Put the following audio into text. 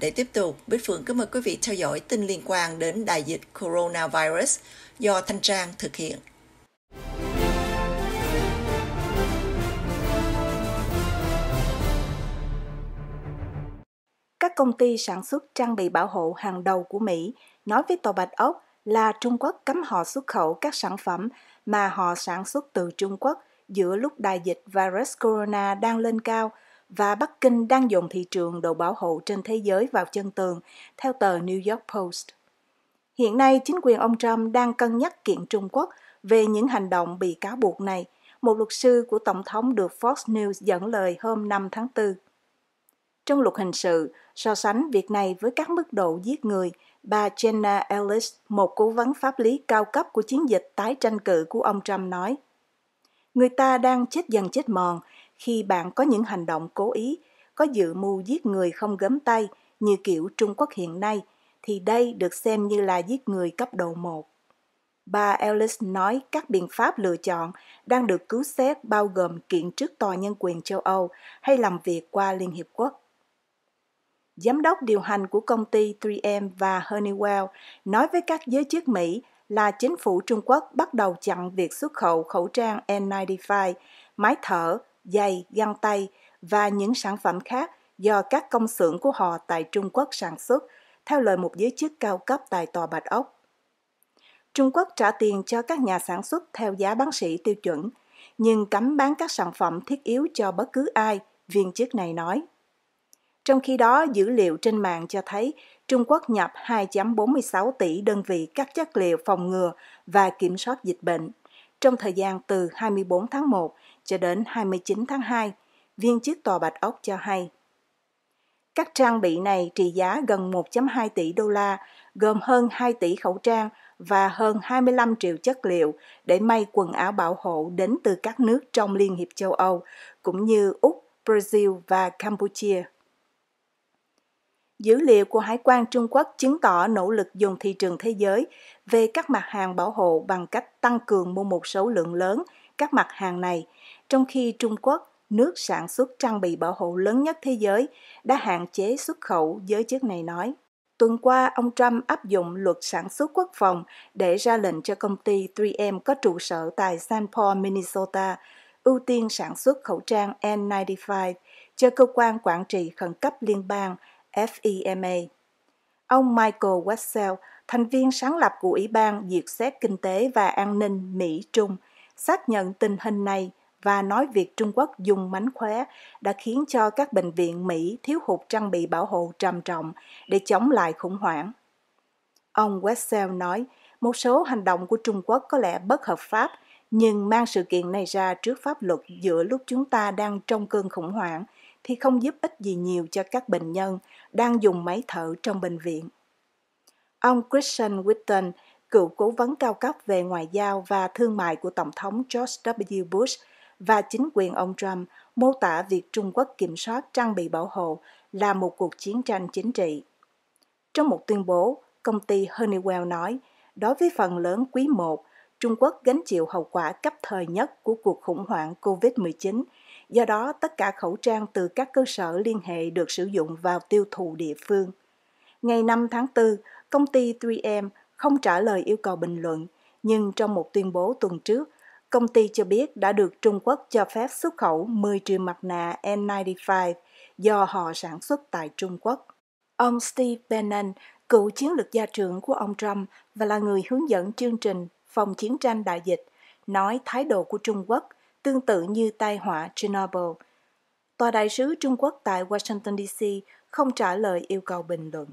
Để tiếp tục, Bích Phượng kính mời quý vị theo dõi tin liên quan đến đại dịch coronavirus do Thanh Trang thực hiện. Các công ty sản xuất trang bị bảo hộ hàng đầu của Mỹ nói với tòa Bạch Ốc là Trung Quốc cấm họ xuất khẩu các sản phẩm mà họ sản xuất từ Trung Quốc giữa lúc đại dịch virus corona đang lên cao – và Bắc Kinh đang dồn thị trường đồ bảo hộ trên thế giới vào chân tường, theo tờ New York Post. Hiện nay, chính quyền ông Trump đang cân nhắc kiện Trung Quốc về những hành động bị cáo buộc này, một luật sư của Tổng thống được Fox News dẫn lời hôm 5 tháng 4. Trong luật hình sự, so sánh việc này với các mức độ giết người, bà Jenna Ellis, một cố vấn pháp lý cao cấp của chiến dịch tái tranh cử của ông Trump nói, Người ta đang chết dần chết mòn, khi bạn có những hành động cố ý, có dự mưu giết người không gấm tay như kiểu Trung Quốc hiện nay, thì đây được xem như là giết người cấp độ 1. Bà Ellis nói các biện pháp lựa chọn đang được cứu xét bao gồm kiện trước Tòa Nhân quyền châu Âu hay làm việc qua Liên Hiệp Quốc. Giám đốc điều hành của công ty 3M và Honeywell nói với các giới chức Mỹ là chính phủ Trung Quốc bắt đầu chặn việc xuất khẩu khẩu trang N95, máy thở, giày, găng tay và những sản phẩm khác do các công xưởng của họ tại Trung Quốc sản xuất, theo lời một giới chức cao cấp tại Tòa Bạch Ốc. Trung Quốc trả tiền cho các nhà sản xuất theo giá bán sỉ tiêu chuẩn, nhưng cấm bán các sản phẩm thiết yếu cho bất cứ ai, viên chức này nói. Trong khi đó, dữ liệu trên mạng cho thấy Trung Quốc nhập 2.46 tỷ đơn vị các chất liệu phòng ngừa và kiểm soát dịch bệnh trong thời gian từ 24 tháng 1 cho đến 29 tháng 2, viên chức tòa Bạch Ốc cho hay. Các trang bị này trị giá gần 1.2 tỷ đô la, gồm hơn 2 tỷ khẩu trang và hơn 25 triệu chất liệu để may quần áo bảo hộ đến từ các nước trong Liên hiệp châu Âu, cũng như Úc, Brazil và Campuchia. Dữ liệu của Hải quan Trung Quốc chứng tỏ nỗ lực dùng thị trường thế giới về các mặt hàng bảo hộ bằng cách tăng cường mua một số lượng lớn các mặt hàng này, trong khi Trung Quốc, nước sản xuất trang bị bảo hộ lớn nhất thế giới, đã hạn chế xuất khẩu, giới chức này nói. Tuần qua, ông Trump áp dụng luật sản xuất quốc phòng để ra lệnh cho công ty 3M có trụ sở tại St. Paul, Minnesota, ưu tiên sản xuất khẩu trang N95 cho cơ quan quản trị khẩn cấp liên bang FEMA. Ông Michael Wessel, thành viên sáng lập của Ủy ban Diệt xét Kinh tế và An ninh Mỹ-Trung, xác nhận tình hình này và nói việc Trung Quốc dùng mánh khóe đã khiến cho các bệnh viện Mỹ thiếu hụt trang bị bảo hộ trầm trọng để chống lại khủng hoảng. Ông Wessel nói, một số hành động của Trung Quốc có lẽ bất hợp pháp, nhưng mang sự kiện này ra trước pháp luật giữa lúc chúng ta đang trong cơn khủng hoảng – thì không giúp ích gì nhiều cho các bệnh nhân đang dùng máy thở trong bệnh viện. Ông Christian Whitten, cựu cố vấn cao cấp về ngoại giao và thương mại của Tổng thống George W. Bush và chính quyền ông Trump mô tả việc Trung Quốc kiểm soát trang bị bảo hộ là một cuộc chiến tranh chính trị. Trong một tuyên bố, công ty Honeywell nói, đối với phần lớn quý 1, Trung Quốc gánh chịu hậu quả cấp thời nhất của cuộc khủng hoảng COVID-19 Do đó, tất cả khẩu trang từ các cơ sở liên hệ được sử dụng vào tiêu thụ địa phương. Ngày 5 tháng 4, công ty 3M không trả lời yêu cầu bình luận, nhưng trong một tuyên bố tuần trước, công ty cho biết đã được Trung Quốc cho phép xuất khẩu 10 triệu mặt nạ N95 do họ sản xuất tại Trung Quốc. Ông Steve Bannon, cựu chiến lược gia trưởng của ông Trump và là người hướng dẫn chương trình phòng chiến tranh đại dịch, nói thái độ của Trung Quốc tương tự như tai họa Chernobyl. Tòa đại sứ Trung Quốc tại Washington DC không trả lời yêu cầu bình luận.